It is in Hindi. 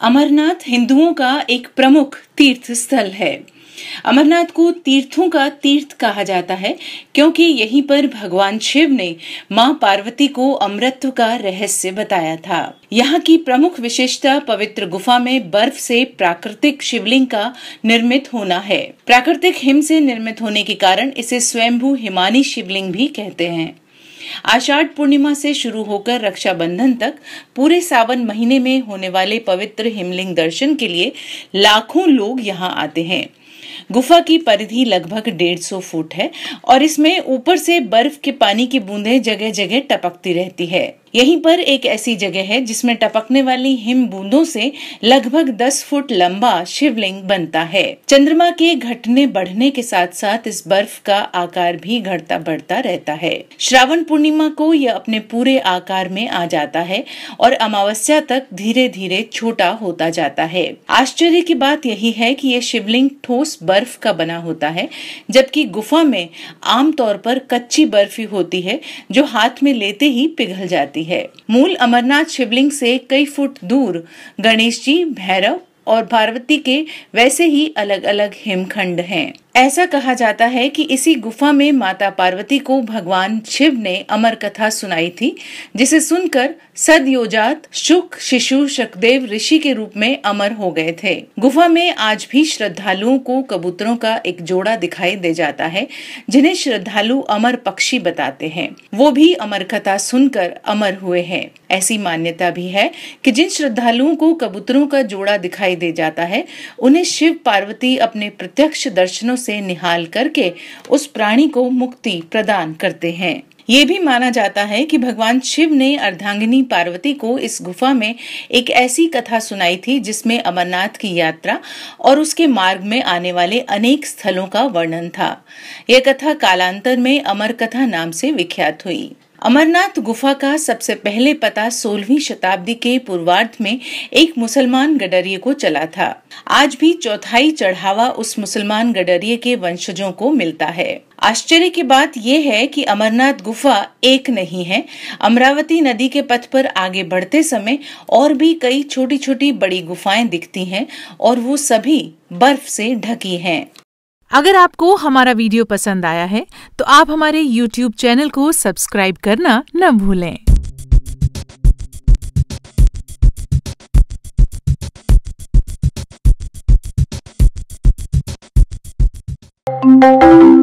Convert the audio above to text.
अमरनाथ हिंदुओं का एक प्रमुख तीर्थ स्थल है अमरनाथ को तीर्थों का तीर्थ कहा जाता है क्योंकि यहीं पर भगवान शिव ने माँ पार्वती को अमृत का रहस्य बताया था यहाँ की प्रमुख विशेषता पवित्र गुफा में बर्फ से प्राकृतिक शिवलिंग का निर्मित होना है प्राकृतिक हिम से निर्मित होने के कारण इसे स्वयंभू हिमानी शिवलिंग भी कहते हैं आषाढ़ पूर्णिमा से शुरू होकर रक्षाबंधन तक पूरे सावन महीने में होने वाले पवित्र हिमलिंग दर्शन के लिए लाखों लोग यहाँ आते हैं गुफा की परिधि लगभग 150 फुट है और इसमें ऊपर से बर्फ के पानी की बूंदें जगह जगह टपकती रहती है यहीं पर एक ऐसी जगह है जिसमें टपकने वाली हिम बूंदों से लगभग 10 फुट लंबा शिवलिंग बनता है चंद्रमा के घटने बढ़ने के साथ साथ इस बर्फ का आकार भी घटता बढ़ता रहता है श्रावण पूर्णिमा को यह अपने पूरे आकार में आ जाता है और अमावस्या तक धीरे धीरे छोटा होता जाता है आश्चर्य की बात यही है कि यह शिवलिंग ठोस बर्फ का बना होता है जबकि गुफा में आमतौर पर कच्ची बर्फ ही होती है जो हाथ में लेते ही पिघल जाती है है मूल अमरनाथ शिवलिंग से कई फुट दूर गणेश जी भैरव और पार्वती के वैसे ही अलग अलग हिमखंड हैं ऐसा कहा जाता है कि इसी गुफा में माता पार्वती को भगवान शिव ने अमर कथा सुनाई थी जिसे सुनकर सदयोजात शुक शिशु शकदेव ऋषि के रूप में अमर हो गए थे गुफा में आज भी श्रद्धालुओं को कबूतरों का एक जोड़ा दिखाई दे जाता है जिन्हें श्रद्धालु अमर पक्षी बताते हैं वो भी अमर कथा सुनकर अमर हुए हैं ऐसी मान्यता भी है कि जिन श्रद्धालुओं को कबूतरों का जोड़ा दिखाई दे जाता है उन्हें शिव पार्वती अपने प्रत्यक्ष दर्शनों से निहाल करके उस प्राणी को मुक्ति प्रदान करते हैं ये भी माना जाता है कि भगवान शिव ने अर्धांगिनी पार्वती को इस गुफा में एक ऐसी कथा सुनाई थी जिसमें अमरनाथ की यात्रा और उसके मार्ग में आने वाले अनेक स्थलों का वर्णन था यह कथा कालांतर में अमर कथा नाम से विख्यात हुई अमरनाथ गुफा का सबसे पहले पता 16वीं शताब्दी के पूर्वार्ध में एक मुसलमान गडरिये को चला था आज भी चौथाई चढ़ावा उस मुसलमान गडरिये के वंशजों को मिलता है आश्चर्य की बात यह है कि अमरनाथ गुफा एक नहीं है अमरावती नदी के पथ पर आगे बढ़ते समय और भी कई छोटी छोटी बड़ी गुफाएं दिखती हैं और वो सभी बर्फ से ढकी हैं। अगर आपको हमारा वीडियो पसंद आया है तो आप हमारे YouTube चैनल को सब्सक्राइब करना न भूलें thank you